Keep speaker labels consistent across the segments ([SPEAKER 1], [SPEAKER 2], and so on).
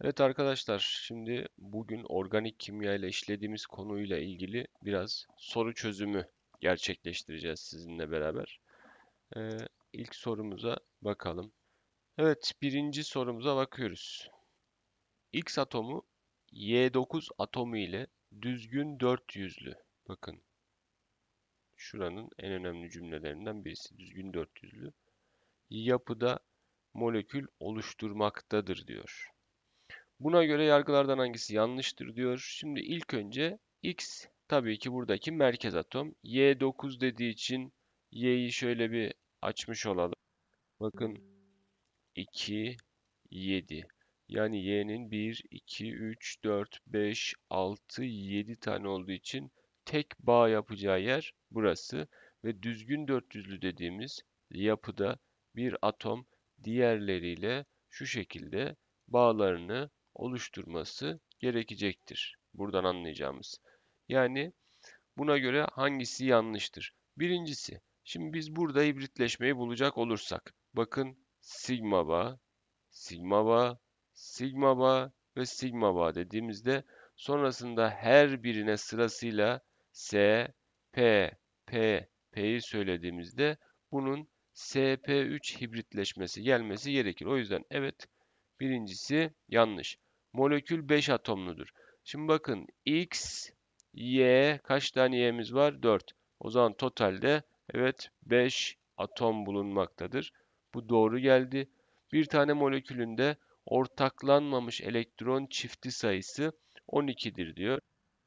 [SPEAKER 1] Evet arkadaşlar, şimdi bugün organik kimya ile işlediğimiz konuyla ilgili biraz soru çözümü gerçekleştireceğiz sizinle beraber. Ee, ilk sorumuza bakalım. Evet, birinci sorumuza bakıyoruz. X atomu Y9 atomu ile düzgün yüzlü Bakın, şuranın en önemli cümlelerinden birisi düzgün yüzlü Yapıda molekül oluşturmaktadır diyor. Buna göre yargılardan hangisi yanlıştır diyor. Şimdi ilk önce X tabii ki buradaki merkez atom. Y 9 dediği için Y'yi şöyle bir açmış olalım. Bakın 2, 7. Yani Y'nin 1, 2, 3, 4, 5, 6, 7 tane olduğu için tek bağ yapacağı yer burası. Ve düzgün dörtlüzlü dediğimiz yapıda bir atom diğerleriyle şu şekilde bağlarını oluşturması gerekecektir. Buradan anlayacağımız. Yani buna göre hangisi yanlıştır? Birincisi, şimdi biz burada hibritleşmeyi bulacak olursak, bakın sigma bağ, sigma bağ, sigma bağ ve sigma bağ dediğimizde sonrasında her birine sırasıyla S, P, P, P'yi söylediğimizde bunun SP3 hibritleşmesi gelmesi gerekir. O yüzden evet birincisi yanlış. Molekül 5 atomludur. Şimdi bakın X, Y kaç tane Y'miz var? 4. O zaman totalde evet 5 atom bulunmaktadır. Bu doğru geldi. Bir tane molekülünde ortaklanmamış elektron çifti sayısı 12'dir diyor.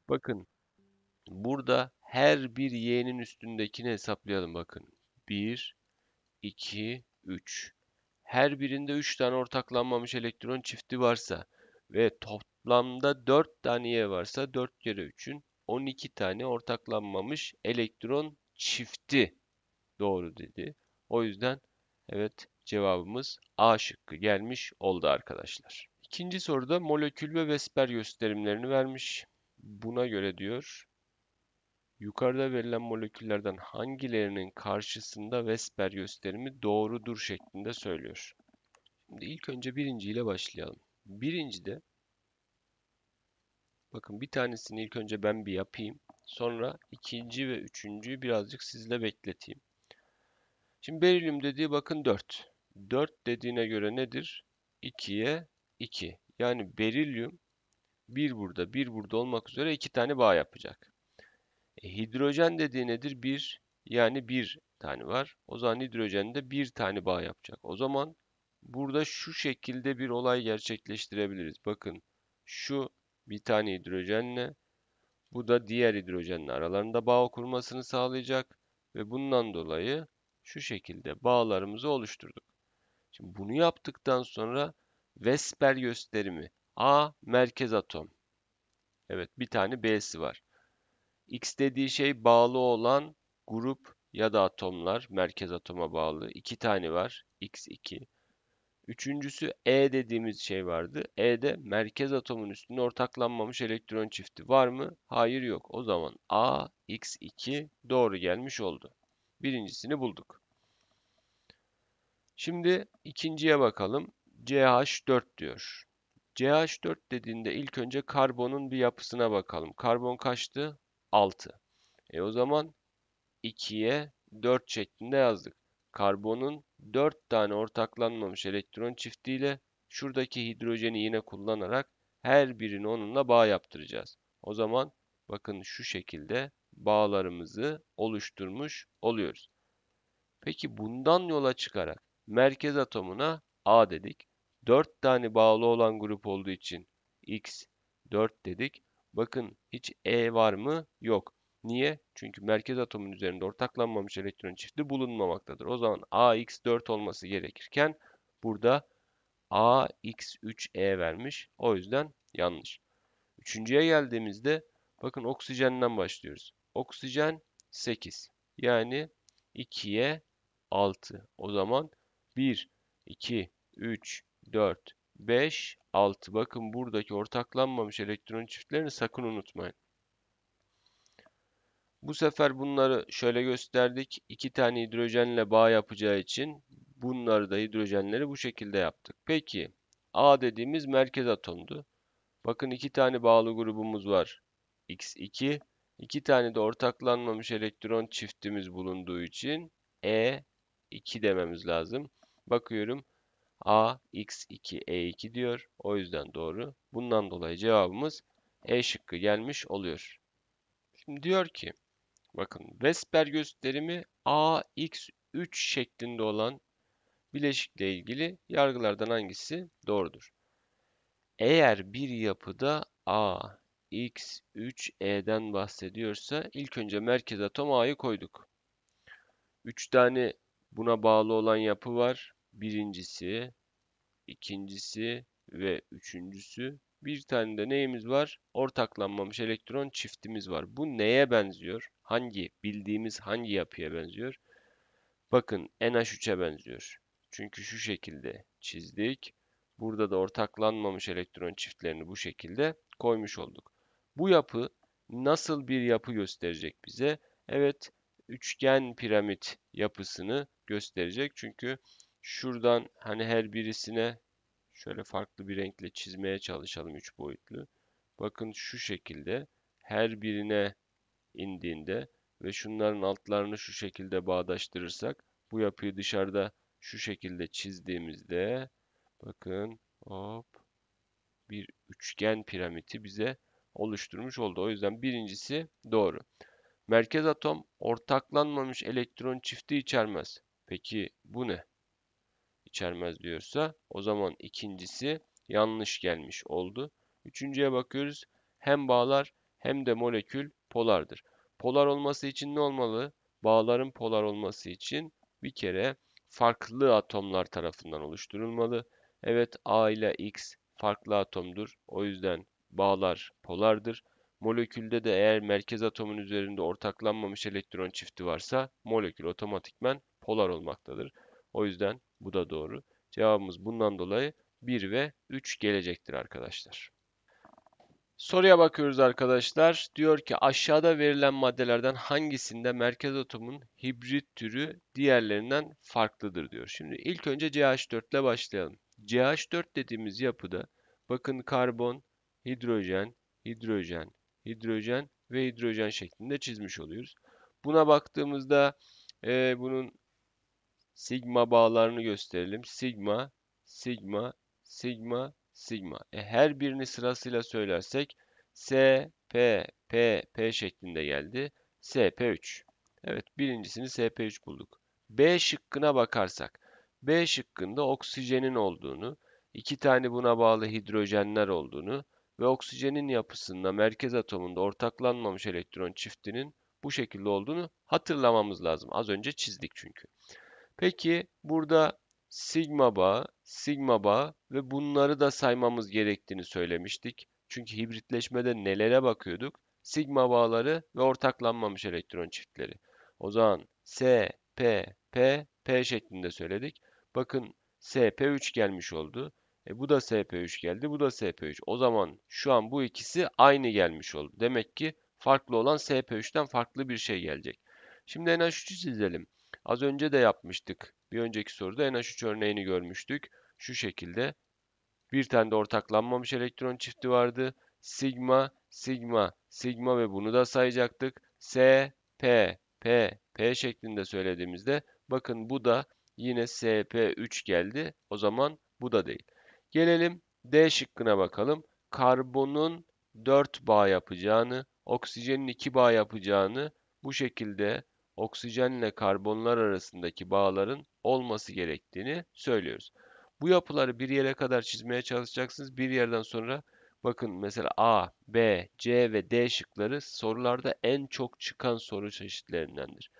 [SPEAKER 1] Bakın burada her bir y'nin üstündekini hesaplayalım bakın. 1, 2, 3. Her birinde 3 tane ortaklanmamış elektron çifti varsa ve toplamda 4 tane Y varsa 4 kere 3'ün 12 tane ortaklanmamış elektron çifti doğru dedi. O yüzden evet cevabımız A şıkkı gelmiş oldu arkadaşlar. İkinci soruda molekül ve vesper gösterimlerini vermiş. Buna göre diyor yukarıda verilen moleküllerden hangilerinin karşısında vesper gösterimi doğrudur şeklinde söylüyor. Şimdi ilk önce birinciyle başlayalım. Birinci de, bakın bir tanesini ilk önce ben bir yapayım. Sonra ikinci ve üçüncüyü birazcık sizle bekleteyim. Şimdi berilyum dediği bakın 4. 4 dediğine göre nedir? 2'ye 2. Yani berilyum bir burada bir burada olmak üzere iki tane bağ yapacak. E, hidrojen dediği nedir? Bir yani bir tane var. O zaman hidrojen de bir tane bağ yapacak. O zaman Burada şu şekilde bir olay gerçekleştirebiliriz. Bakın şu bir tane hidrojenle bu da diğer hidrojenle aralarında bağ kurmasını sağlayacak ve bundan dolayı şu şekilde bağlarımızı oluşturduk. Şimdi bunu yaptıktan sonra Vesper gösterimi A merkez atom. Evet bir tane B'si var. X dediği şey bağlı olan grup ya da atomlar merkez atoma bağlı. iki tane var. X2. Üçüncüsü E dediğimiz şey vardı. E'de merkez atomun üstünde ortaklanmamış elektron çifti var mı? Hayır yok. O zaman A, X2 doğru gelmiş oldu. Birincisini bulduk. Şimdi ikinciye bakalım. CH4 diyor. CH4 dediğinde ilk önce karbonun bir yapısına bakalım. Karbon kaçtı? 6. E o zaman 2'ye 4 şeklinde yazdık. Karbonun 4 tane ortaklanmamış elektron çiftiyle şuradaki hidrojeni yine kullanarak her birini onunla bağ yaptıracağız. O zaman bakın şu şekilde bağlarımızı oluşturmuş oluyoruz. Peki bundan yola çıkarak merkez atomuna A dedik. 4 tane bağlı olan grup olduğu için X 4 dedik. Bakın hiç E var mı? Yok. Niye? Çünkü merkez atomun üzerinde ortaklanmamış elektron çifti bulunmamaktadır. O zaman AX4 olması gerekirken burada AX3E vermiş. O yüzden yanlış. Üçüncüye geldiğimizde bakın oksijenden başlıyoruz. Oksijen 8. Yani 2'ye 6. O zaman 1, 2, 3, 4, 5, 6. Bakın buradaki ortaklanmamış elektron çiftlerini sakın unutmayın. Bu sefer bunları şöyle gösterdik. İki tane hidrojenle bağ yapacağı için bunları da hidrojenleri bu şekilde yaptık. Peki A dediğimiz merkez atomdu. Bakın iki tane bağlı grubumuz var. X2. İki tane de ortaklanmamış elektron çiftimiz bulunduğu için E2 dememiz lazım. Bakıyorum. A, X2, E2 diyor. O yüzden doğru. Bundan dolayı cevabımız E şıkkı gelmiş oluyor. Şimdi diyor ki Bakın Vesper gösterimi AX3 şeklinde olan bileşikle ilgili yargılardan hangisi doğrudur? Eğer bir yapıda ax 3, E'den bahsediyorsa ilk önce merkez atom A'yı koyduk. 3 tane buna bağlı olan yapı var. Birincisi, ikincisi ve üçüncüsü bir tane de neyimiz var? Ortaklanmamış elektron çiftimiz var. Bu neye benziyor? Hangi bildiğimiz hangi yapıya benziyor? Bakın NH3'e benziyor. Çünkü şu şekilde çizdik. Burada da ortaklanmamış elektron çiftlerini bu şekilde koymuş olduk. Bu yapı nasıl bir yapı gösterecek bize? Evet, üçgen piramit yapısını gösterecek. Çünkü şuradan hani her birisine Şöyle farklı bir renkle çizmeye çalışalım 3 boyutlu. Bakın şu şekilde her birine indiğinde ve şunların altlarını şu şekilde bağdaştırırsak bu yapıyı dışarıda şu şekilde çizdiğimizde bakın hop bir üçgen piramidi bize oluşturmuş oldu. O yüzden birincisi doğru. Merkez atom ortaklanmamış elektron çifti içermez. Peki bu ne? içermez diyorsa o zaman ikincisi yanlış gelmiş oldu. Üçüncüye bakıyoruz. Hem bağlar hem de molekül polardır. Polar olması için ne olmalı? Bağların polar olması için bir kere farklı atomlar tarafından oluşturulmalı. Evet A ile X farklı atomdur. O yüzden bağlar polardır. Molekülde de eğer merkez atomun üzerinde ortaklanmamış elektron çifti varsa molekül otomatikmen polar olmaktadır. O yüzden bu da doğru. Cevabımız bundan dolayı 1 ve 3 gelecektir arkadaşlar. Soruya bakıyoruz arkadaşlar. Diyor ki aşağıda verilen maddelerden hangisinde merkez atomun hibrit türü diğerlerinden farklıdır diyor. Şimdi ilk önce CH4 ile başlayalım. CH4 dediğimiz yapıda bakın karbon, hidrojen, hidrojen, hidrojen ve hidrojen şeklinde çizmiş oluyoruz. Buna baktığımızda e, bunun sigma bağlarını gösterelim. Sigma, sigma, sigma, sigma. E her birini sırasıyla söylersek S, P, P, P şeklinde geldi. SP3. Evet birincisini SP3 bulduk. B şıkkına bakarsak. B şıkkında oksijenin olduğunu, iki tane buna bağlı hidrojenler olduğunu ve oksijenin yapısında merkez atomunda ortaklanmamış elektron çiftinin bu şekilde olduğunu hatırlamamız lazım. Az önce çizdik çünkü. Peki burada sigma bağı, sigma bağı ve bunları da saymamız gerektiğini söylemiştik. Çünkü hibritleşmede nelere bakıyorduk? Sigma bağları ve ortaklanmamış elektron çiftleri. O zaman S, P, P, P şeklinde söyledik. Bakın SP3 gelmiş oldu. E bu da SP3 geldi, bu da SP3. O zaman şu an bu ikisi aynı gelmiş oldu. Demek ki farklı olan SP3'ten farklı bir şey gelecek. Şimdi NH3'ü çizelim. Az önce de yapmıştık. Bir önceki soruda NH3 örneğini görmüştük. Şu şekilde bir tane de ortaklanmamış elektron çifti vardı. Sigma, sigma, sigma ve bunu da sayacaktık. S, P, P, P şeklinde söylediğimizde bakın bu da yine SP3 geldi. O zaman bu da değil. Gelelim D şıkkına bakalım. Karbonun 4 bağ yapacağını, oksijenin 2 bağ yapacağını bu şekilde oksijenle karbonlar arasındaki bağların olması gerektiğini söylüyoruz. Bu yapıları bir yere kadar çizmeye çalışacaksınız. Bir yerden sonra bakın mesela A, B, C ve D şıkları sorularda en çok çıkan soru çeşitlerindendir.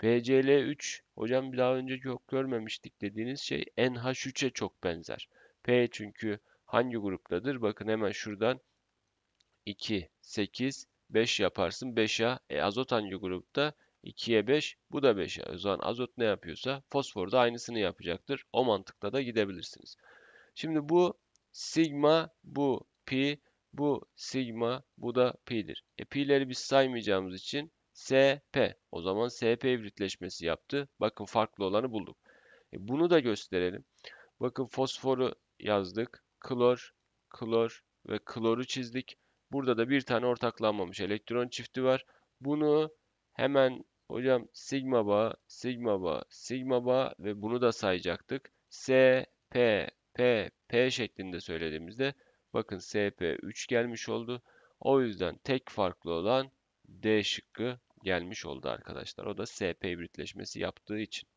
[SPEAKER 1] PCL3 hocam bir daha önce yok görmemiştik dediğiniz şey NH3'e çok benzer. P çünkü hangi gruptadır? Bakın hemen şuradan 2, 8, 5 yaparsın. 5A. E, azot hangi grupta? 2'ye 5. Bu da 5'e. O zaman azot ne yapıyorsa fosfor da aynısını yapacaktır. O mantıkla da gidebilirsiniz. Şimdi bu sigma, bu pi, bu sigma, bu da pi'dir. E pi'leri biz saymayacağımız için SP. O zaman SP hibritleşmesi yaptı. Bakın farklı olanı bulduk. E bunu da gösterelim. Bakın fosforu yazdık. Klor, klor ve kloru çizdik. Burada da bir tane ortaklanmamış elektron çifti var. Bunu hemen Hocam sigma bağ, sigma bağ, sigma bağ ve bunu da sayacaktık. S, P, P, P şeklinde söylediğimizde bakın S P 3 gelmiş oldu. O yüzden tek farklı olan D şıkkı gelmiş oldu arkadaşlar. O da S P hibritleşmesi yaptığı için.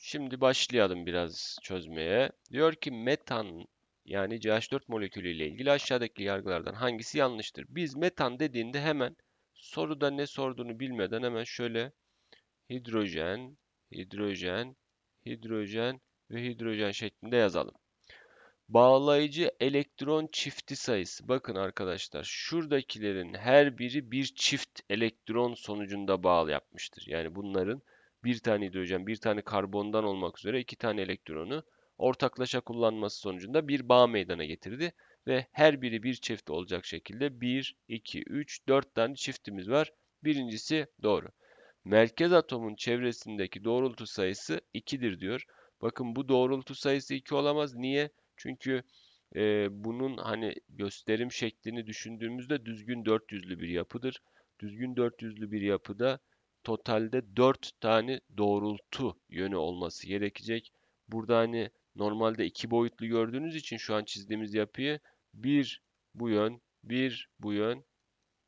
[SPEAKER 1] Şimdi başlayalım biraz çözmeye. Diyor ki metan yani CH4 molekülüyle ilgili aşağıdaki yargılardan hangisi yanlıştır? Biz metan dediğinde hemen Soruda ne sorduğunu bilmeden hemen şöyle hidrojen, hidrojen, hidrojen ve hidrojen şeklinde yazalım. Bağlayıcı elektron çifti sayısı. Bakın arkadaşlar şuradakilerin her biri bir çift elektron sonucunda bağlı yapmıştır. Yani bunların bir tane hidrojen, bir tane karbondan olmak üzere iki tane elektronu ortaklaşa kullanması sonucunda bir bağ meydana getirdi ve her biri bir çift olacak şekilde 1, 2, 3, 4 tane çiftimiz var. Birincisi doğru. Merkez atomun çevresindeki doğrultu sayısı 2'dir diyor. Bakın bu doğrultu sayısı 2 olamaz. Niye? Çünkü e, bunun hani gösterim şeklini düşündüğümüzde düzgün 400'lü bir yapıdır. Düzgün 400'lü bir yapıda totalde 4 tane doğrultu yönü olması gerekecek. Burada hani normalde 2 boyutlu gördüğünüz için şu an çizdiğimiz yapıyı bir bu yön, bir bu yön,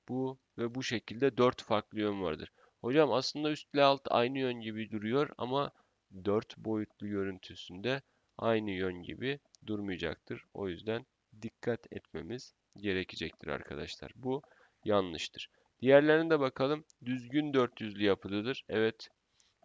[SPEAKER 1] bu ve bu şekilde dört farklı yön vardır. Hocam aslında üstle alt aynı yön gibi duruyor ama dört boyutlu görüntüsünde aynı yön gibi durmayacaktır. O yüzden dikkat etmemiz gerekecektir arkadaşlar. Bu yanlıştır. Diğerlerine de bakalım. Düzgün dört yüzlü yapılıdır. Evet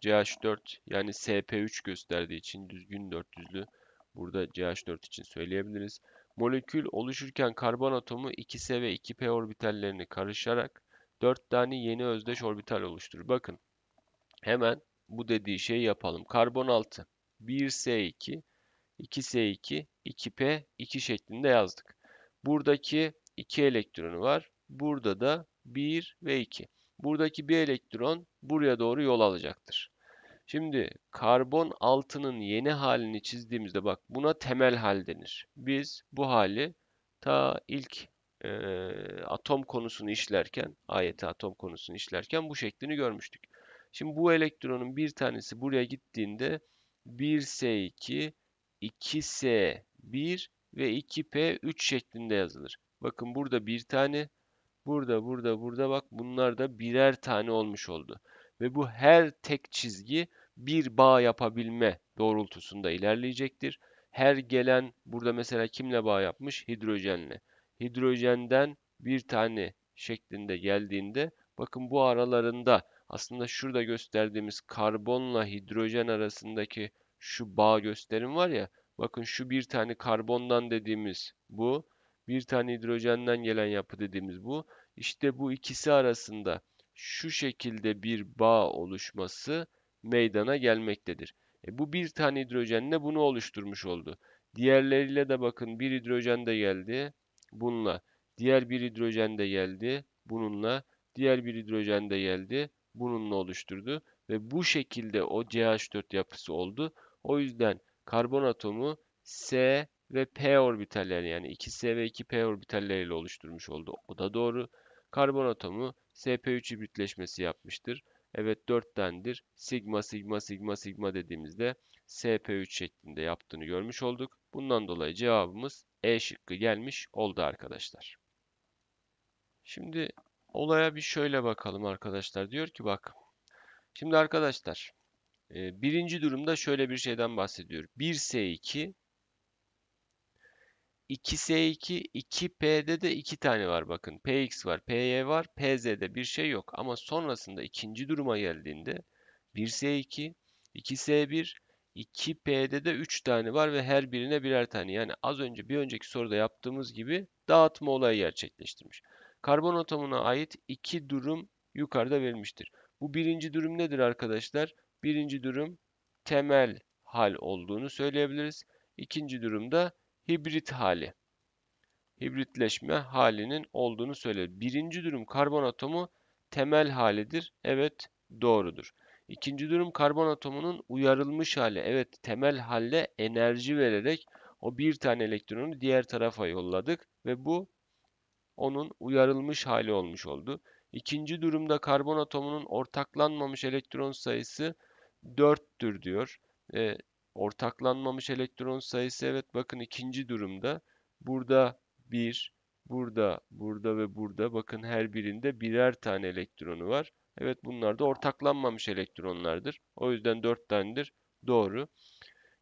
[SPEAKER 1] CH4 yani SP3 gösterdiği için düzgün dört yüzlü burada CH4 için söyleyebiliriz. Molekül oluşurken karbon atomu 2s ve 2p orbitallerini karışarak 4 tane yeni özdeş orbital oluşturur. Bakın hemen bu dediği şeyi yapalım. Karbon 6 1s2 2s2 2p 2 şeklinde yazdık. Buradaki 2 elektronu var. Burada da 1 ve 2. Buradaki bir elektron buraya doğru yol alacaktır. Şimdi karbon altının yeni halini çizdiğimizde bak buna temel hal denir. Biz bu hali ta ilk e, atom konusunu işlerken, ayeti atom konusunu işlerken bu şeklini görmüştük. Şimdi bu elektronun bir tanesi buraya gittiğinde 1S2, 2S1 ve 2P3 şeklinde yazılır. Bakın burada bir tane, burada, burada, burada bak bunlar da birer tane olmuş oldu ve bu her tek çizgi bir bağ yapabilme doğrultusunda ilerleyecektir. Her gelen burada mesela kimle bağ yapmış? Hidrojenle. Hidrojenden bir tane şeklinde geldiğinde bakın bu aralarında aslında şurada gösterdiğimiz karbonla hidrojen arasındaki şu bağ gösterim var ya bakın şu bir tane karbondan dediğimiz bu bir tane hidrojenden gelen yapı dediğimiz bu işte bu ikisi arasında şu şekilde bir bağ oluşması meydana gelmektedir. E bu bir tane hidrojenle bunu oluşturmuş oldu. Diğerleriyle de bakın bir hidrojen de geldi bununla. Diğer bir hidrojen de geldi bununla. Diğer bir hidrojen de geldi bununla oluşturdu. Ve bu şekilde o CH4 yapısı oldu. O yüzden karbon atomu S ve P orbitaller yani 2S ve 2P orbitalleriyle oluşturmuş oldu. O da doğru. Karbon atomu SP3 hibritleşmesi yapmıştır. Evet 4'tendir. Sigma sigma sigma sigma dediğimizde SP3 şeklinde yaptığını görmüş olduk. Bundan dolayı cevabımız E şıkkı gelmiş oldu arkadaşlar. Şimdi olaya bir şöyle bakalım arkadaşlar. Diyor ki bak. Şimdi arkadaşlar e, birinci durumda şöyle bir şeyden bahsediyor. 1S2 2S2, 2P'de de 2 tane var bakın. PX var, PY var, PZ'de bir şey yok. Ama sonrasında ikinci duruma geldiğinde 1S2, 2S1, 2P'de de 3 tane var ve her birine birer tane. Yani az önce bir önceki soruda yaptığımız gibi dağıtma olayı gerçekleştirmiş. Karbon atomuna ait iki durum yukarıda verilmiştir. Bu birinci durum nedir arkadaşlar? Birinci durum temel hal olduğunu söyleyebiliriz. İkinci durumda hibrit hali hibritleşme halinin olduğunu söyler. Birinci durum karbon atomu temel halidir. Evet doğrudur. İkinci durum karbon atomunun uyarılmış hali. Evet temel halde enerji vererek o bir tane elektronu diğer tarafa yolladık ve bu onun uyarılmış hali olmuş oldu. İkinci durumda karbon atomunun ortaklanmamış elektron sayısı 4'tür diyor. E, Ortaklanmamış elektron sayısı evet bakın ikinci durumda. Burada 1, burada, burada ve burada bakın her birinde birer tane elektronu var. Evet bunlar da ortaklanmamış elektronlardır. O yüzden 4 tanedir. Doğru.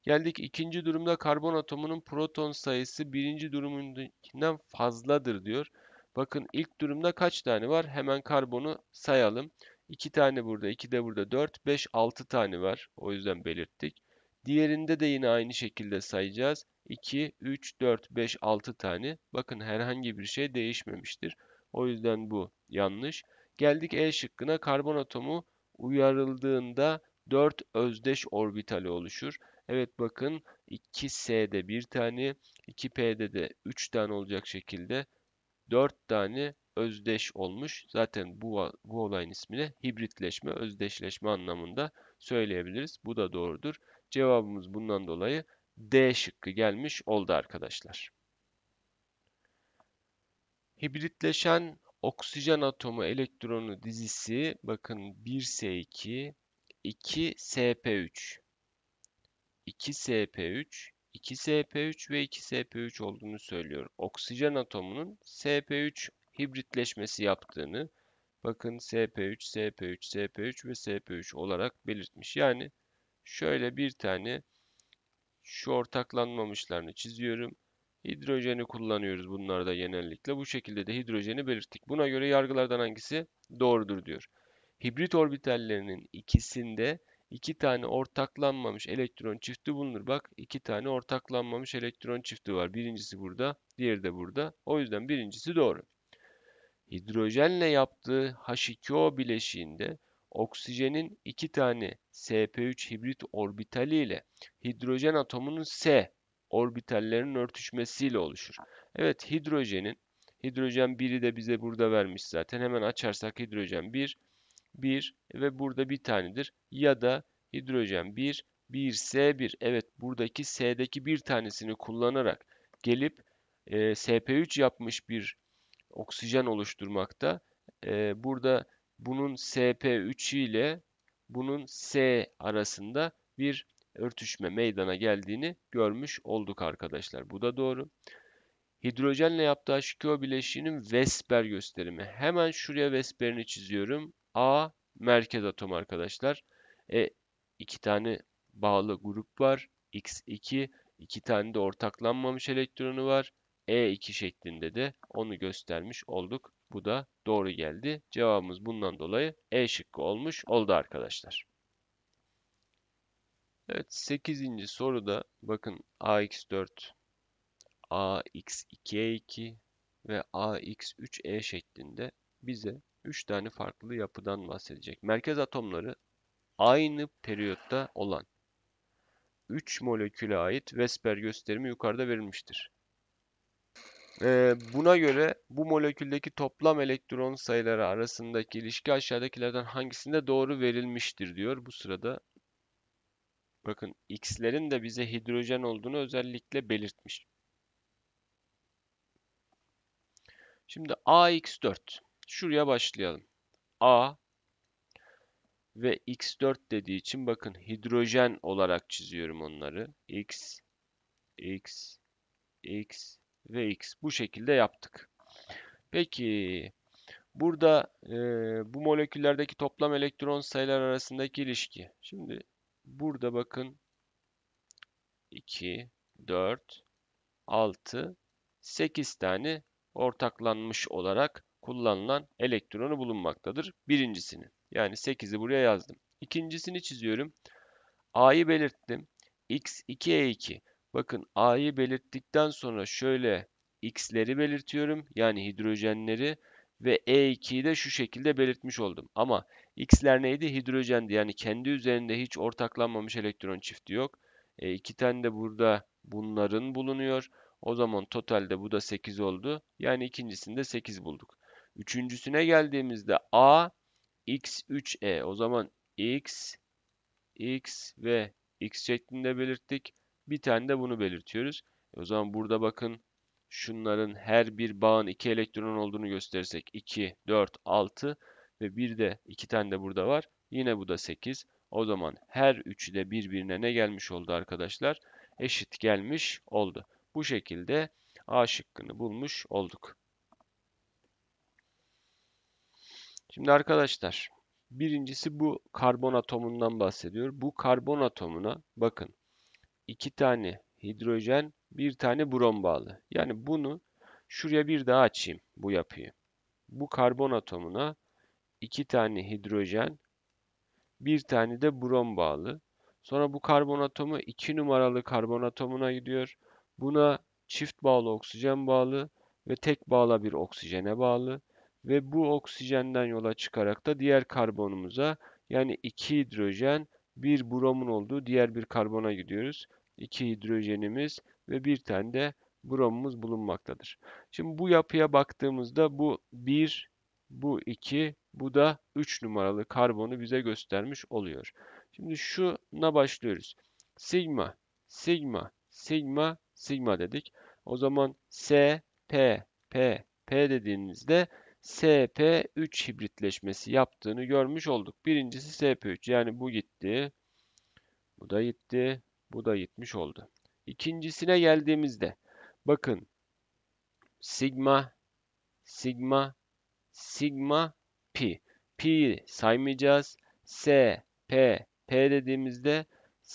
[SPEAKER 1] Geldik ikinci durumda karbon atomunun proton sayısı birinci durumundan fazladır diyor. Bakın ilk durumda kaç tane var? Hemen karbonu sayalım. 2 tane burada, 2 de burada 4, 5, 6 tane var. O yüzden belirttik. Diğerinde de yine aynı şekilde sayacağız. 2, 3, 4, 5, 6 tane. Bakın herhangi bir şey değişmemiştir. O yüzden bu yanlış. Geldik E şıkkına. Karbon atomu uyarıldığında 4 özdeş orbitali oluşur. Evet bakın 2S'de 1 tane, 2P'de de 3 tane olacak şekilde 4 tane özdeş olmuş. Zaten bu, bu olayın ismini hibritleşme, özdeşleşme anlamında söyleyebiliriz. Bu da doğrudur. Cevabımız bundan dolayı D şıkkı gelmiş oldu arkadaşlar. Hibritleşen oksijen atomu elektronu dizisi bakın 1S2, 2SP3. 2SP3, 2SP3 ve 2SP3 olduğunu söylüyor. Oksijen atomunun SP3 hibritleşmesi yaptığını bakın SP3, SP3, SP3 ve SP3 olarak belirtmiş. Yani Şöyle bir tane şu ortaklanmamışlarını çiziyorum. Hidrojeni kullanıyoruz bunlarda genellikle. Bu şekilde de hidrojeni belirttik. Buna göre yargılardan hangisi doğrudur diyor. Hibrit orbitallerinin ikisinde iki tane ortaklanmamış elektron çifti bulunur. Bak iki tane ortaklanmamış elektron çifti var. Birincisi burada, diğeri de burada. O yüzden birincisi doğru. Hidrojenle yaptığı H2O bileşiğinde oksijenin 2 tane sp3 hibrit orbitali ile hidrojen atomunun s orbitallerinin örtüşmesiyle oluşur. Evet hidrojenin hidrojen 1'i de bize burada vermiş zaten. Hemen açarsak hidrojen 1 1 ve burada bir tanedir ya da hidrojen 1 1 S1. Evet buradaki S'deki bir tanesini kullanarak gelip e, SP3 yapmış bir oksijen oluşturmakta. E, burada bunun SP3 ile bunun S arasında bir örtüşme meydana geldiğini görmüş olduk arkadaşlar. Bu da doğru. Hidrojenle yaptığı H2O bileşiğinin Vesper gösterimi. Hemen şuraya Vesper'ini çiziyorum. A merkez atom arkadaşlar. E, iki tane bağlı grup var. X2, iki tane de ortaklanmamış elektronu var. E2 şeklinde de onu göstermiş olduk bu da doğru geldi. Cevabımız bundan dolayı E şıkkı olmuş oldu arkadaşlar. Evet 8. soruda bakın AX4, AX2E2 ve AX3E şeklinde bize 3 tane farklı yapıdan bahsedecek. Merkez atomları aynı periyotta olan 3 moleküle ait Vesper gösterimi yukarıda verilmiştir. Ee, buna göre bu moleküldeki toplam elektron sayıları arasındaki ilişki aşağıdakilerden hangisinde doğru verilmiştir diyor. Bu sırada bakın X'lerin de bize hidrojen olduğunu özellikle belirtmiş. Şimdi AX4. Şuraya başlayalım. A ve X4 dediği için bakın hidrojen olarak çiziyorum onları. X, X, X, Vx Bu şekilde yaptık. Peki burada e, bu moleküllerdeki toplam elektron sayılar arasındaki ilişki. Şimdi burada bakın 2, 4, 6, 8 tane ortaklanmış olarak kullanılan elektronu bulunmaktadır. Birincisini yani 8'i buraya yazdım. İkincisini çiziyorum. A'yı belirttim. X2E2. Bakın A'yı belirttikten sonra şöyle X'leri belirtiyorum. Yani hidrojenleri ve E2'yi de şu şekilde belirtmiş oldum. Ama X'ler neydi? Hidrojendi. Yani kendi üzerinde hiç ortaklanmamış elektron çifti yok. E, iki tane de burada bunların bulunuyor. O zaman totalde bu da 8 oldu. Yani ikincisinde 8 bulduk. Üçüncüsüne geldiğimizde A X3E. O zaman X, X ve X şeklinde belirttik. Bir tane de bunu belirtiyoruz. E, o zaman burada bakın şunların her bir bağın 2 elektron olduğunu gösterirsek 2, 4, 6 ve bir de 2 tane de burada var. Yine bu da 8. O zaman her üçü de birbirine ne gelmiş oldu arkadaşlar? Eşit gelmiş oldu. Bu şekilde A şıkkını bulmuş olduk. Şimdi arkadaşlar birincisi bu karbon atomundan bahsediyor. Bu karbon atomuna bakın 2 tane hidrojen, bir tane brom bağlı. Yani bunu şuraya bir daha açayım bu yapıyı. Bu karbon atomuna 2 tane hidrojen, bir tane de brom bağlı. Sonra bu karbon atomu 2 numaralı karbon atomuna gidiyor. Buna çift bağlı oksijen bağlı ve tek bağlı bir oksijene bağlı ve bu oksijenden yola çıkarak da diğer karbonumuza yani 2 hidrojen bir bromun olduğu diğer bir karbona gidiyoruz. İki hidrojenimiz ve bir tane de bromumuz bulunmaktadır. Şimdi bu yapıya baktığımızda bu 1, bu 2, bu da 3 numaralı karbonu bize göstermiş oluyor. Şimdi şuna başlıyoruz. Sigma, sigma, sigma, sigma dedik. O zaman S, P, P, P dediğinizde SP3 hibritleşmesi yaptığını görmüş olduk. Birincisi SP3 yani bu gitti. Bu da gitti. Bu da gitmiş oldu. İkincisine geldiğimizde bakın sigma sigma sigma pi. pi saymayacağız. SPP dediğimizde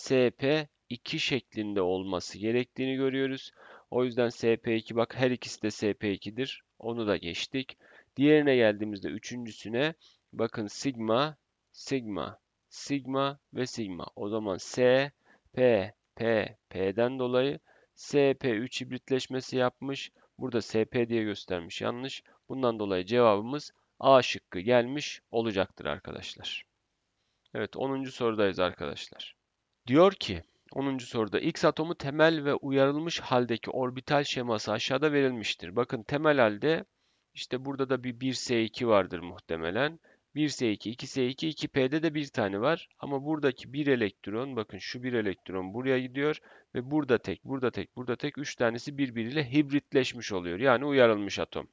[SPEAKER 1] SP 2 şeklinde olması gerektiğini görüyoruz. O yüzden SP2 bak her ikisi de SP2'dir. Onu da geçtik. Diğerine geldiğimizde üçüncüsüne bakın sigma, sigma, sigma ve sigma. O zaman S, P, P, P'den dolayı SP3 hibritleşmesi yapmış. Burada SP diye göstermiş yanlış. Bundan dolayı cevabımız A şıkkı gelmiş olacaktır arkadaşlar. Evet 10. sorudayız arkadaşlar. Diyor ki 10. soruda X atomu temel ve uyarılmış haldeki orbital şeması aşağıda verilmiştir. Bakın temel halde işte burada da bir 1S2 vardır muhtemelen. 1S2, 2S2, 2P'de de bir tane var. Ama buradaki bir elektron, bakın şu bir elektron buraya gidiyor ve burada tek, burada tek, burada tek 3 tanesi birbiriyle hibritleşmiş oluyor. Yani uyarılmış atom.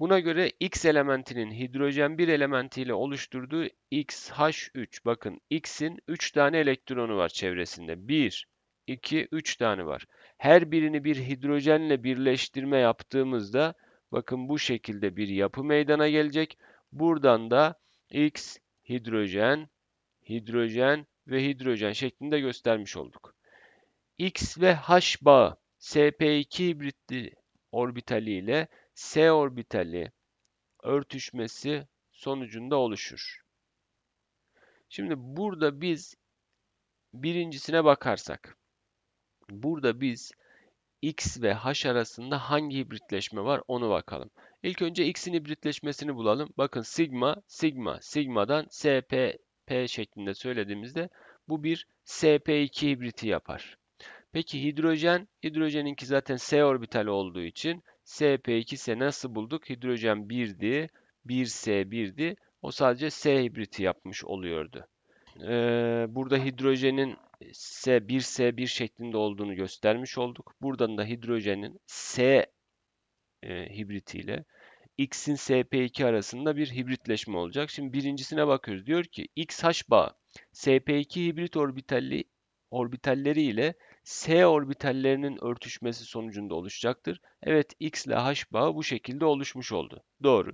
[SPEAKER 1] Buna göre X elementinin hidrojen 1 elementiyle oluşturduğu XH3. Bakın X'in 3 tane elektronu var çevresinde. 1, 2, 3 tane var. Her birini bir hidrojenle birleştirme yaptığımızda Bakın bu şekilde bir yapı meydana gelecek. Buradan da X, hidrojen, hidrojen ve hidrojen şeklinde göstermiş olduk. X ve H bağı SP2 hibritli orbitali ile S orbitali örtüşmesi sonucunda oluşur. Şimdi burada biz birincisine bakarsak. Burada biz X ve H arasında hangi hibritleşme var onu bakalım. İlk önce X'in hibritleşmesini bulalım. Bakın sigma, sigma, sigmadan SP, P şeklinde söylediğimizde bu bir SP2 hibriti yapar. Peki hidrojen, hidrojeninki zaten S orbital olduğu için SP2 ise nasıl bulduk? Hidrojen 1'di, 1S 1'di. O sadece S hibriti yapmış oluyordu. Ee, burada hidrojenin S1S1 şeklinde olduğunu göstermiş olduk. Buradan da hidrojenin S e, hibritiyle X'in SP2 arasında bir hibritleşme olacak. Şimdi birincisine bakıyoruz. Diyor ki XH bağı SP2 hibrit orbitalli orbitalleri ile S orbitallerinin örtüşmesi sonucunda oluşacaktır. Evet X ile H bağı bu şekilde oluşmuş oldu. Doğru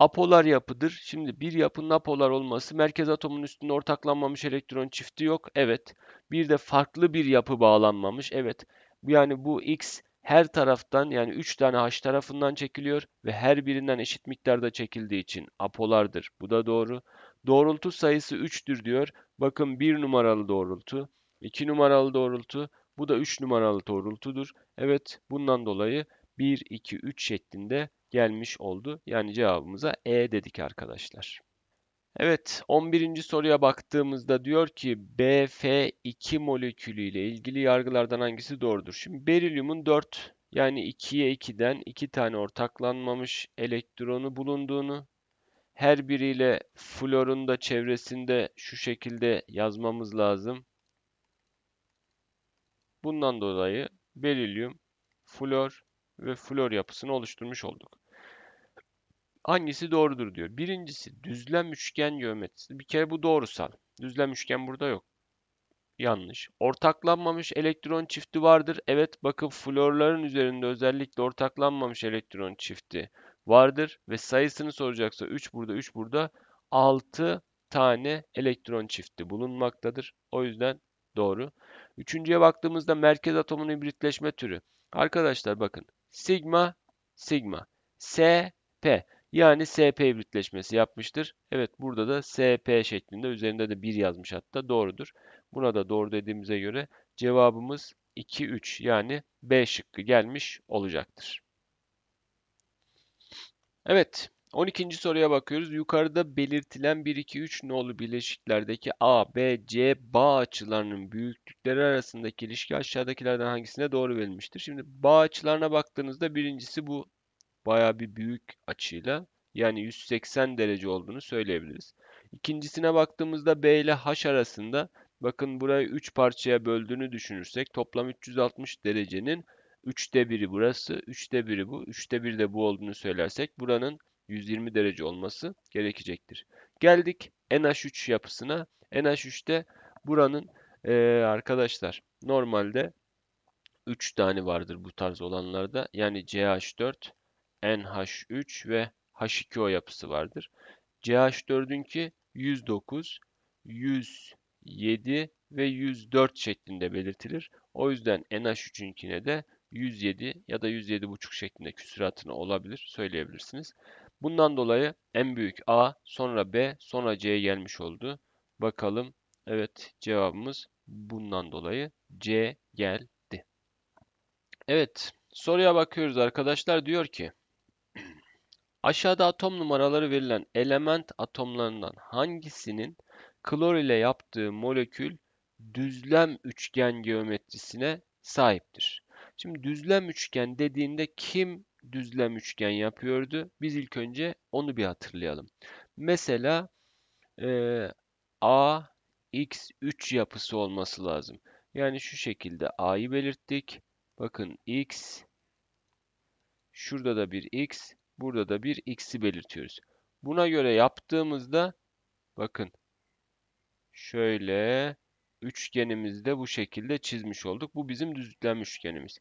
[SPEAKER 1] apolar yapıdır. Şimdi bir yapının apolar olması merkez atomun üstünde ortaklanmamış elektron çifti yok. Evet. Bir de farklı bir yapı bağlanmamış. Evet. Yani bu X her taraftan yani 3 tane H tarafından çekiliyor ve her birinden eşit miktarda çekildiği için apolardır. Bu da doğru. Doğrultu sayısı 3'tür diyor. Bakın 1 numaralı doğrultu, 2 numaralı doğrultu, bu da 3 numaralı doğrultudur. Evet bundan dolayı 1, 2, 3 şeklinde gelmiş oldu. Yani cevabımıza E dedik arkadaşlar. Evet 11. soruya baktığımızda diyor ki BF2 molekülü ile ilgili yargılardan hangisi doğrudur? Şimdi berilyumun 4 yani 2'ye 2'den 2 tane ortaklanmamış elektronu bulunduğunu her biriyle florun da çevresinde şu şekilde yazmamız lazım. Bundan dolayı berilyum, flor ve flor yapısını oluşturmuş olduk. Hangisi doğrudur diyor. Birincisi düzlem üçgen geometrisi. Bir kere bu doğrusal. Düzlem üçgen burada yok. Yanlış. Ortaklanmamış elektron çifti vardır. Evet bakın florların üzerinde özellikle ortaklanmamış elektron çifti vardır. Ve sayısını soracaksa 3 burada 3 burada 6 tane elektron çifti bulunmaktadır. O yüzden doğru. Üçüncüye baktığımızda merkez atomun hibritleşme türü. Arkadaşlar bakın sigma sigma SP yani SP hibritleşmesi yapmıştır. Evet burada da SP şeklinde üzerinde de 1 yazmış hatta doğrudur. Buna da doğru dediğimize göre cevabımız 2 3 yani B şıkkı gelmiş olacaktır. Evet 12. soruya bakıyoruz. Yukarıda belirtilen 1, 2, 3 nolu bileşiklerdeki A, B, C bağ açılarının büyüklükleri arasındaki ilişki aşağıdakilerden hangisine doğru verilmiştir? Şimdi bağ açılarına baktığınızda birincisi bu baya bir büyük açıyla yani 180 derece olduğunu söyleyebiliriz. İkincisine baktığımızda B ile H arasında bakın burayı 3 parçaya böldüğünü düşünürsek toplam 360 derecenin 3'te biri burası, 3'te biri bu, 3'te bir de bu olduğunu söylersek buranın 120 derece olması gerekecektir. Geldik NH3 yapısına. NH3'te buranın e, arkadaşlar normalde 3 tane vardır bu tarz olanlarda. Yani CH4, NH3 ve H2O yapısı vardır. ch ki 109, 107 ve 104 şeklinde belirtilir. O yüzden NH3'ünkine de 107 ya da 107,5 şeklinde küsuratını olabilir söyleyebilirsiniz. Bundan dolayı en büyük A sonra B sonra C gelmiş oldu. Bakalım evet cevabımız bundan dolayı C geldi. Evet soruya bakıyoruz arkadaşlar diyor ki aşağıda atom numaraları verilen element atomlarından hangisinin klor ile yaptığı molekül düzlem üçgen geometrisine sahiptir? Şimdi düzlem üçgen dediğinde kim düzlem üçgen yapıyordu. Biz ilk önce onu bir hatırlayalım. Mesela e, A, X 3 yapısı olması lazım. Yani şu şekilde A'yı belirttik. Bakın X, şurada da bir X, burada da bir X'i belirtiyoruz. Buna göre yaptığımızda bakın şöyle üçgenimizde bu şekilde çizmiş olduk. Bu bizim düzlem üçgenimiz.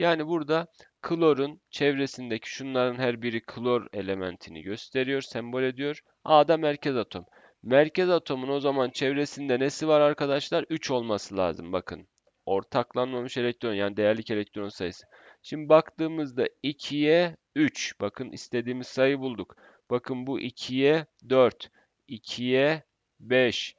[SPEAKER 1] Yani burada klorun çevresindeki şunların her biri klor elementini gösteriyor, sembol ediyor. A'da merkez atom. Merkez atomun o zaman çevresinde nesi var arkadaşlar? 3 olması lazım bakın. Ortaklanmamış elektron yani değerlik elektron sayısı. Şimdi baktığımızda 2'ye 3. Bakın istediğimiz sayı bulduk. Bakın bu 2'ye 4, 2'ye 5,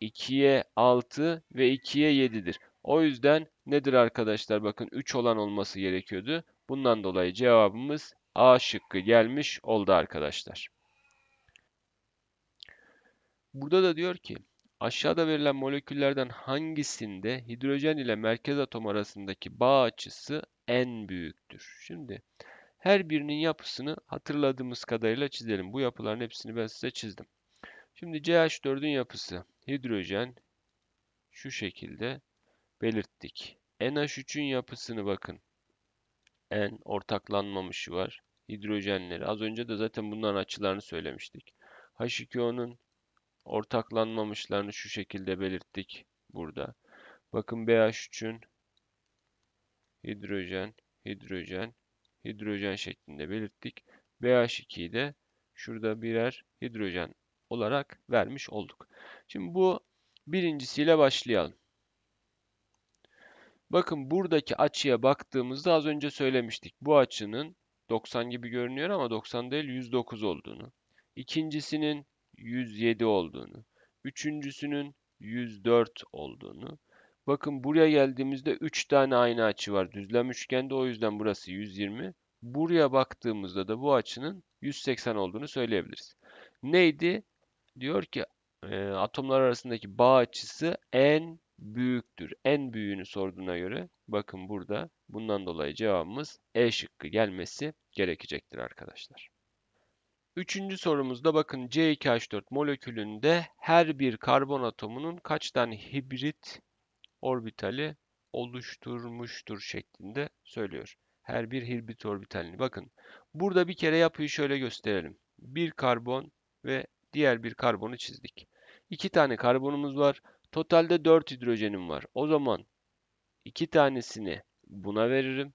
[SPEAKER 1] 2'ye 6 ve 2'ye 7'dir. O yüzden nedir arkadaşlar bakın 3 olan olması gerekiyordu. Bundan dolayı cevabımız A şıkkı gelmiş oldu arkadaşlar. Burada da diyor ki aşağıda verilen moleküllerden hangisinde hidrojen ile merkez atom arasındaki bağ açısı en büyüktür? Şimdi her birinin yapısını hatırladığımız kadarıyla çizelim. Bu yapıların hepsini ben size çizdim. Şimdi CH4'ün yapısı hidrojen şu şekilde belirttik. NH3'ün yapısını bakın. N ortaklanmamışı var. Hidrojenleri. Az önce de zaten bunların açılarını söylemiştik. H2O'nun ortaklanmamışlarını şu şekilde belirttik burada. Bakın BH3'ün hidrojen, hidrojen, hidrojen şeklinde belirttik. BH2'yi de şurada birer hidrojen olarak vermiş olduk. Şimdi bu birincisiyle başlayalım. Bakın buradaki açıya baktığımızda az önce söylemiştik. Bu açının 90 gibi görünüyor ama 90 değil 109 olduğunu. İkincisinin 107 olduğunu. Üçüncüsünün 104 olduğunu. Bakın buraya geldiğimizde 3 tane aynı açı var. Düzlem üçgende o yüzden burası 120. Buraya baktığımızda da bu açının 180 olduğunu söyleyebiliriz. Neydi? Diyor ki e, atomlar arasındaki bağ açısı en büyüktür. En büyüğünü sorduğuna göre bakın burada bundan dolayı cevabımız E şıkkı gelmesi gerekecektir arkadaşlar. Üçüncü sorumuzda bakın C2H4 molekülünde her bir karbon atomunun kaç tane hibrit orbitali oluşturmuştur şeklinde söylüyor. Her bir hibrit orbitalini. Bakın burada bir kere yapıyı şöyle gösterelim. Bir karbon ve diğer bir karbonu çizdik. İki tane karbonumuz var. Totalde 4 hidrojenim var. O zaman 2 tanesini buna veririm.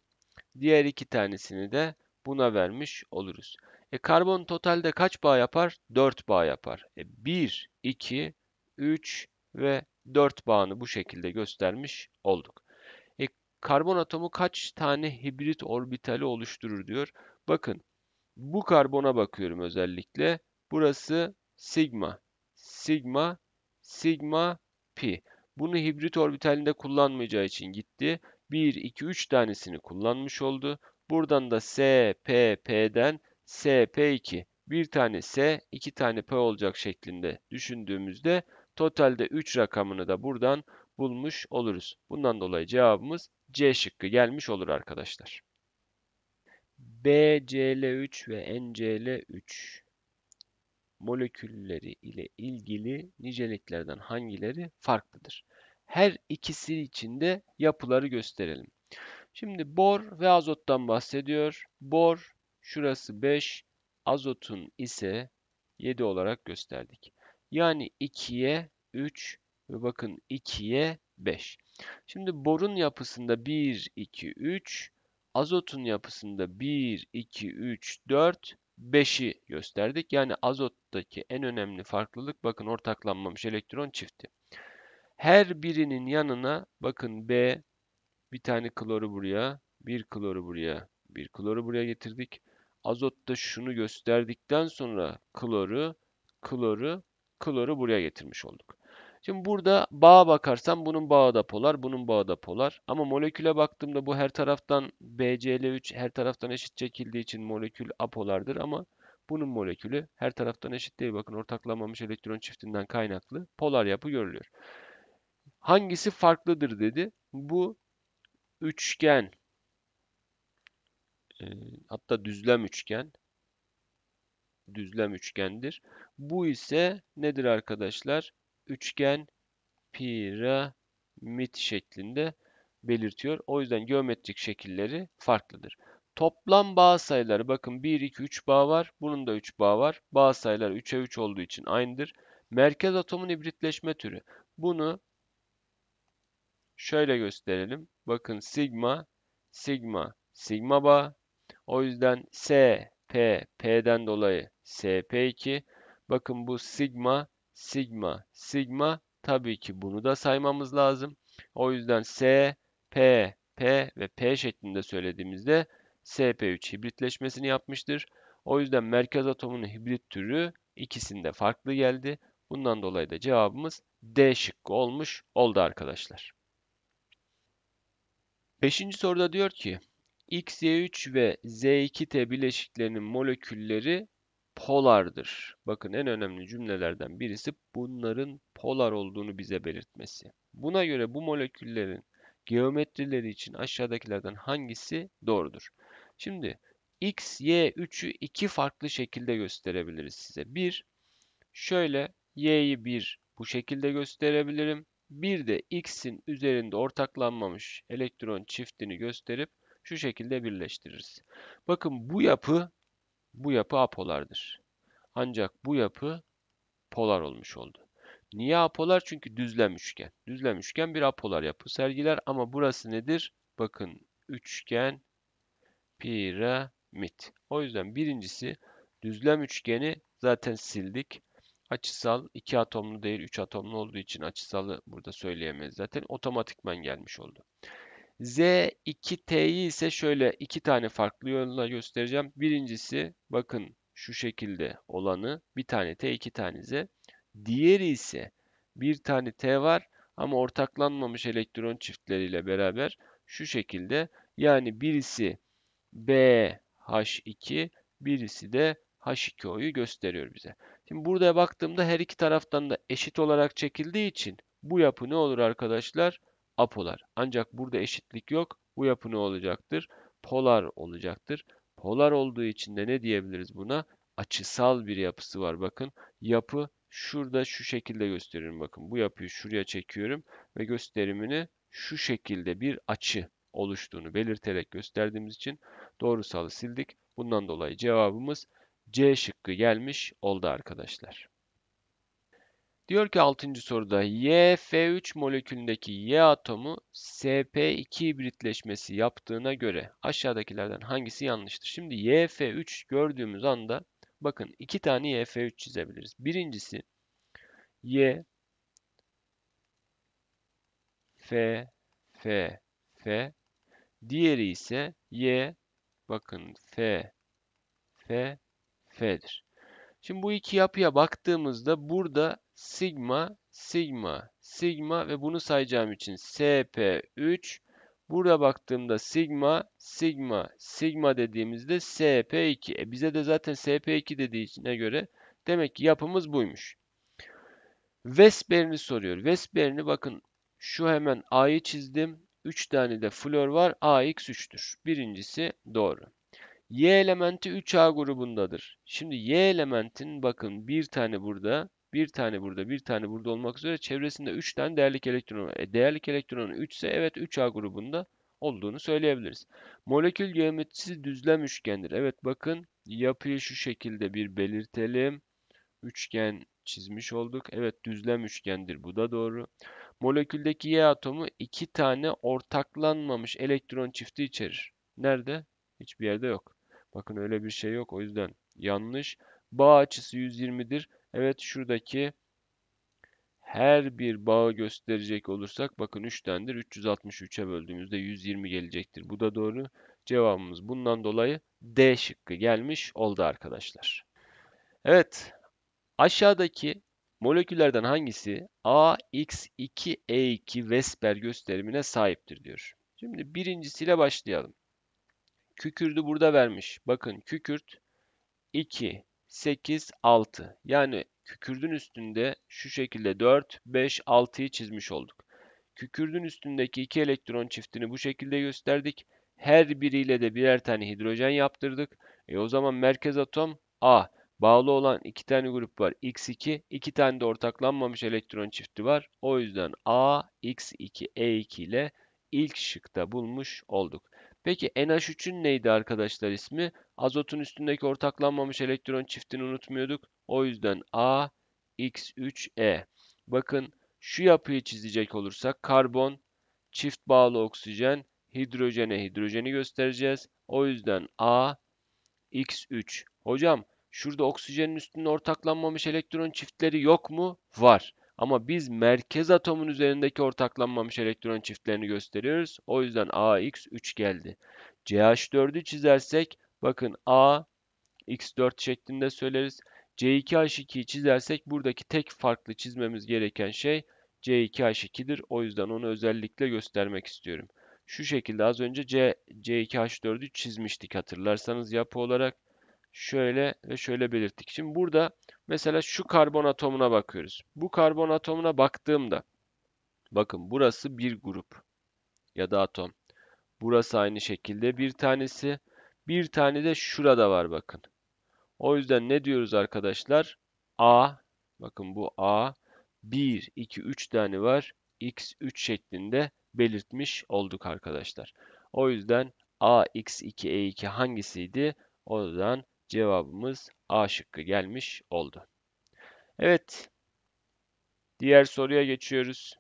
[SPEAKER 1] Diğer 2 tanesini de buna vermiş oluruz. E karbon totalde kaç bağ yapar? 4 bağ yapar. E 1, 2, 3 ve 4 bağını bu şekilde göstermiş olduk. E karbon atomu kaç tane hibrit orbitali oluşturur diyor. Bakın bu karbona bakıyorum özellikle. Burası sigma, sigma, sigma bunu hibrit orbitalinde kullanmayacağı için gitti. 1, 2, 3 tanesini kullanmış oldu. Buradan da S, P, P'den S, P2. Bir tane S, iki tane P olacak şeklinde düşündüğümüzde totalde 3 rakamını da buradan bulmuş oluruz. Bundan dolayı cevabımız C şıkkı gelmiş olur arkadaşlar. BCL3 ve NCL3 molekülleri ile ilgili niceliklerden hangileri farklıdır? Her ikisi için de yapıları gösterelim. Şimdi bor ve azottan bahsediyor. Bor şurası 5, azotun ise 7 olarak gösterdik. Yani 2'ye 3 ve bakın 2'ye 5. Şimdi borun yapısında 1, 2, 3, azotun yapısında 1, 2, 3, 4, 5'i gösterdik. Yani azottaki en önemli farklılık bakın ortaklanmamış elektron çifti. Her birinin yanına bakın B bir tane kloru buraya, bir kloru buraya, bir kloru buraya getirdik. Azotta şunu gösterdikten sonra kloru, kloru, kloru buraya getirmiş olduk. Şimdi burada bağa bakarsam bunun bağı da polar, bunun bağı da polar. Ama moleküle baktığımda bu her taraftan BCl3 her taraftan eşit çekildiği için molekül apolardır ama bunun molekülü her taraftan eşit değil. Bakın ortaklanmamış elektron çiftinden kaynaklı polar yapı görülüyor. Hangisi farklıdır dedi. Bu üçgen e, hatta düzlem üçgen düzlem üçgendir. Bu ise nedir arkadaşlar? üçgen, piramit şeklinde belirtiyor. O yüzden geometrik şekilleri farklıdır. Toplam bağ sayıları bakın 1, 2, 3 bağ var. Bunun da 3 bağ var. Bağ sayıları 3'e 3 olduğu için aynıdır. Merkez atomun hibritleşme türü. Bunu şöyle gösterelim. Bakın sigma, sigma, sigma bağ. O yüzden S, P, P'den dolayı SP2. Bakın bu sigma, sigma, sigma tabii ki bunu da saymamız lazım. O yüzden S, P, P ve P şeklinde söylediğimizde SP3 hibritleşmesini yapmıştır. O yüzden merkez atomunun hibrit türü ikisinde farklı geldi. Bundan dolayı da cevabımız D şıkkı olmuş oldu arkadaşlar. Beşinci soruda diyor ki XY3 ve Z2T bileşiklerinin molekülleri polardır. Bakın en önemli cümlelerden birisi bunların polar olduğunu bize belirtmesi. Buna göre bu moleküllerin geometrileri için aşağıdakilerden hangisi doğrudur? Şimdi x, y 3'ü iki farklı şekilde gösterebiliriz size. Bir, şöyle y'yi bir bu şekilde gösterebilirim. Bir de x'in üzerinde ortaklanmamış elektron çiftini gösterip şu şekilde birleştiririz. Bakın bu yapı bu yapı apolardır. Ancak bu yapı polar olmuş oldu. Niye apolar? Çünkü düzlem üçgen. Düzlem üçgen bir apolar yapı sergiler ama burası nedir? Bakın üçgen piramit. O yüzden birincisi düzlem üçgeni zaten sildik. Açısal iki atomlu değil üç atomlu olduğu için açısalı burada söyleyemeyiz zaten. Otomatikman gelmiş oldu. Z2T'yi ise şöyle iki tane farklı yolla göstereceğim. Birincisi bakın şu şekilde olanı bir tane T iki tane Z. Diğeri ise bir tane T var ama ortaklanmamış elektron çiftleriyle beraber şu şekilde yani birisi BH2 birisi de H2O'yu gösteriyor bize. Şimdi burada baktığımda her iki taraftan da eşit olarak çekildiği için bu yapı ne olur arkadaşlar? apolar. Ancak burada eşitlik yok. Bu yapı ne olacaktır? Polar olacaktır. Polar olduğu için de ne diyebiliriz buna? Açısal bir yapısı var. Bakın yapı şurada şu şekilde gösteriyorum. Bakın bu yapıyı şuraya çekiyorum ve gösterimini şu şekilde bir açı oluştuğunu belirterek gösterdiğimiz için doğrusalı sildik. Bundan dolayı cevabımız C şıkkı gelmiş oldu arkadaşlar. Diyor ki 6. soruda YF3 molekülündeki Y atomu SP2 hibritleşmesi yaptığına göre aşağıdakilerden hangisi yanlıştır? Şimdi YF3 gördüğümüz anda bakın iki tane YF3 çizebiliriz. Birincisi Y F F F diğeri ise Y bakın F F F'dir. Şimdi bu iki yapıya baktığımızda burada sigma, sigma, sigma ve bunu sayacağım için SP3. Burada baktığımda sigma, sigma, sigma dediğimizde SP2. E bize de zaten SP2 dediğine göre demek ki yapımız buymuş. Vesperini soruyor. Vesperini bakın şu hemen A'yı çizdim. 3 tane de flor var. AX 3'tür. Birincisi doğru. Y elementi 3A grubundadır. Şimdi Y elementin bakın bir tane burada bir tane burada, bir tane burada olmak üzere çevresinde 3 tane değerlik elektron var. E, değerlik elektronun 3 ise evet 3A grubunda olduğunu söyleyebiliriz. Molekül geometrisi düzlem üçgendir. Evet bakın yapıyı şu şekilde bir belirtelim. Üçgen çizmiş olduk. Evet düzlem üçgendir. Bu da doğru. Moleküldeki Y atomu iki tane ortaklanmamış elektron çifti içerir. Nerede? Hiçbir yerde yok. Bakın öyle bir şey yok. O yüzden yanlış. Bağ açısı 120'dir. Evet şuradaki her bir bağı gösterecek olursak bakın 3'tendir 363'e böldüğümüzde 120 gelecektir. Bu da doğru. Cevabımız bundan dolayı D şıkkı gelmiş oldu arkadaşlar. Evet aşağıdaki moleküllerden hangisi AX2E2 Vesper gösterimine sahiptir diyor. Şimdi birincisiyle başlayalım. Kükürdü burada vermiş. Bakın kükürt 2 8, 6. Yani kükürdün üstünde şu şekilde 4, 5, 6'yı çizmiş olduk. Kükürdün üstündeki iki elektron çiftini bu şekilde gösterdik. Her biriyle de birer tane hidrojen yaptırdık. E o zaman merkez atom A. Bağlı olan iki tane grup var. X2, iki tane de ortaklanmamış elektron çifti var. O yüzden A, X2, E2 ile ilk şıkta bulmuş olduk. Peki NH3'ün neydi arkadaşlar ismi? Azotun üstündeki ortaklanmamış elektron çiftini unutmuyorduk. O yüzden A, 3 e Bakın şu yapıyı çizecek olursak karbon, çift bağlı oksijen, hidrojene hidrojeni göstereceğiz. O yüzden A, 3 Hocam şurada oksijenin üstünde ortaklanmamış elektron çiftleri yok mu? Var. Ama biz merkez atomun üzerindeki ortaklanmamış elektron çiftlerini gösteriyoruz. O yüzden AX3 geldi. CH4'ü çizersek bakın A X4 şeklinde söyleriz. C2H2'yi çizersek buradaki tek farklı çizmemiz gereken şey C2H2'dir. O yüzden onu özellikle göstermek istiyorum. Şu şekilde az önce C, C2H4'ü çizmiştik hatırlarsanız yapı olarak şöyle ve şöyle belirttik. Şimdi burada mesela şu karbon atomuna bakıyoruz. Bu karbon atomuna baktığımda bakın burası bir grup ya da atom. Burası aynı şekilde bir tanesi. Bir tane de şurada var bakın. O yüzden ne diyoruz arkadaşlar? A bakın bu A 1 2 3 tane var. X3 şeklinde belirtmiş olduk arkadaşlar. O yüzden A, X2, E2 hangisiydi? O zaman Cevabımız A şıkkı gelmiş oldu. Evet. Diğer soruya geçiyoruz.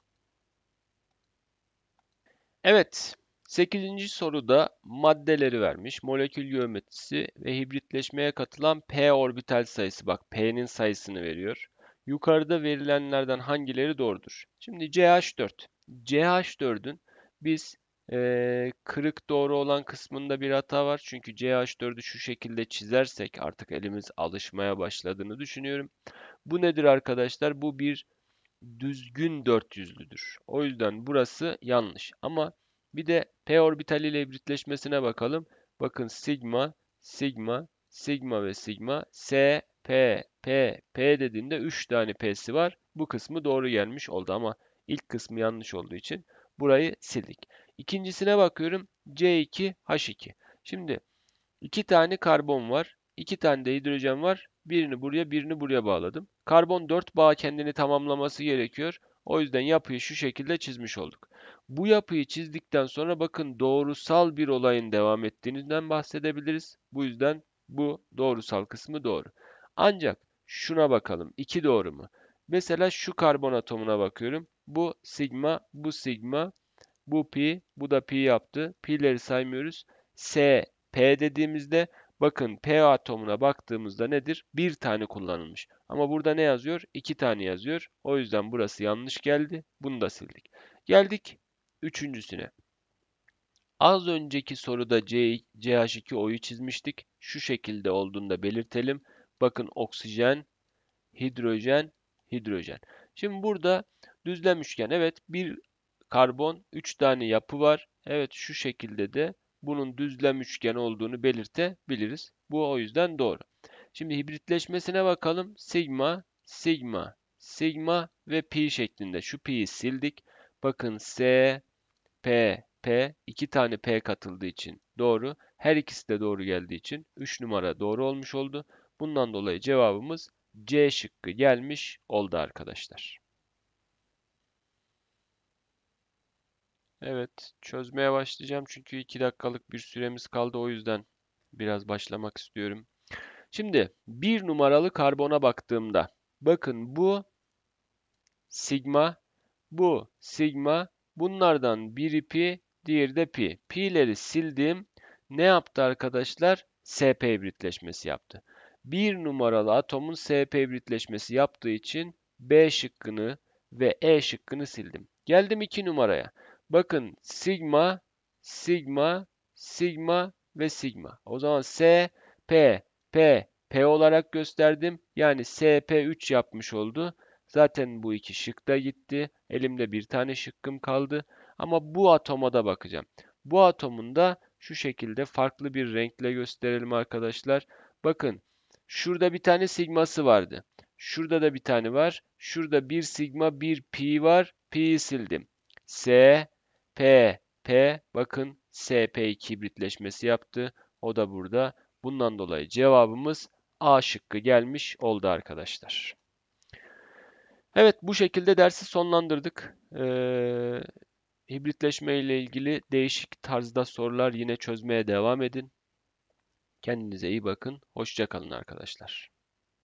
[SPEAKER 1] Evet. 8. soruda maddeleri vermiş. Molekül geometrisi ve hibritleşmeye katılan p orbital sayısı. Bak p'nin sayısını veriyor. Yukarıda verilenlerden hangileri doğrudur? Şimdi CH4. CH4'ün biz e, kırık doğru olan kısmında bir hata var. Çünkü CH4'ü şu şekilde çizersek artık elimiz alışmaya başladığını düşünüyorum. Bu nedir arkadaşlar? Bu bir düzgün 400'lüdür. O yüzden burası yanlış. Ama bir de p orbitali ile hibritleşmesine bakalım. Bakın sigma, sigma, sigma ve sigma S, P, P, P dediğinde 3 tane P'si var. Bu kısmı doğru gelmiş oldu ama ilk kısmı yanlış olduğu için burayı sildik. İkincisine bakıyorum. C2H2. Şimdi iki tane karbon var. iki tane de hidrojen var. Birini buraya birini buraya bağladım. Karbon 4 bağ kendini tamamlaması gerekiyor. O yüzden yapıyı şu şekilde çizmiş olduk. Bu yapıyı çizdikten sonra bakın doğrusal bir olayın devam ettiğinden bahsedebiliriz. Bu yüzden bu doğrusal kısmı doğru. Ancak şuna bakalım. 2 doğru mu? Mesela şu karbon atomuna bakıyorum. Bu sigma, bu sigma, bu pi, bu da pi yaptı. Pi'leri saymıyoruz. S, P dediğimizde bakın P atomuna baktığımızda nedir? Bir tane kullanılmış. Ama burada ne yazıyor? İki tane yazıyor. O yüzden burası yanlış geldi. Bunu da sildik. Geldik üçüncüsüne. Az önceki soruda C, CH2O'yu çizmiştik. Şu şekilde olduğunda belirtelim. Bakın oksijen, hidrojen, hidrojen. Şimdi burada düzlem üçgen. Evet bir karbon 3 tane yapı var. Evet şu şekilde de bunun düzlem üçgen olduğunu belirtebiliriz. Bu o yüzden doğru. Şimdi hibritleşmesine bakalım. Sigma, sigma, sigma ve pi şeklinde. Şu pi'yi sildik. Bakın S, P, P. iki tane P katıldığı için doğru. Her ikisi de doğru geldiği için 3 numara doğru olmuş oldu. Bundan dolayı cevabımız C şıkkı gelmiş oldu arkadaşlar. Evet, çözmeye başlayacağım çünkü 2 dakikalık bir süremiz kaldı o yüzden biraz başlamak istiyorum. Şimdi bir numaralı karbona baktığımda bakın bu sigma, bu sigma, bunlardan biri pi, diğeri de pi. Pi'leri sildim. Ne yaptı arkadaşlar? SP hibritleşmesi yaptı. Bir numaralı atomun SP hibritleşmesi yaptığı için B şıkkını ve E şıkkını sildim. Geldim 2 numaraya. Bakın sigma, sigma, sigma ve sigma. O zaman S, P, P, P olarak gösterdim. Yani SP3 yapmış oldu. Zaten bu iki şıkta gitti. Elimde bir tane şıkkım kaldı. Ama bu atoma da bakacağım. Bu atomun da şu şekilde farklı bir renkle gösterelim arkadaşlar. Bakın şurada bir tane sigması vardı. Şurada da bir tane var. Şurada bir sigma bir pi var. Pi'yi sildim. S, P, P bakın SP hibritleşmesi yaptı. O da burada. Bundan dolayı cevabımız A şıkkı gelmiş oldu arkadaşlar. Evet bu şekilde dersi sonlandırdık. Ee, hibritleşme ile ilgili değişik tarzda sorular yine çözmeye devam edin. Kendinize iyi bakın. Hoşçakalın arkadaşlar.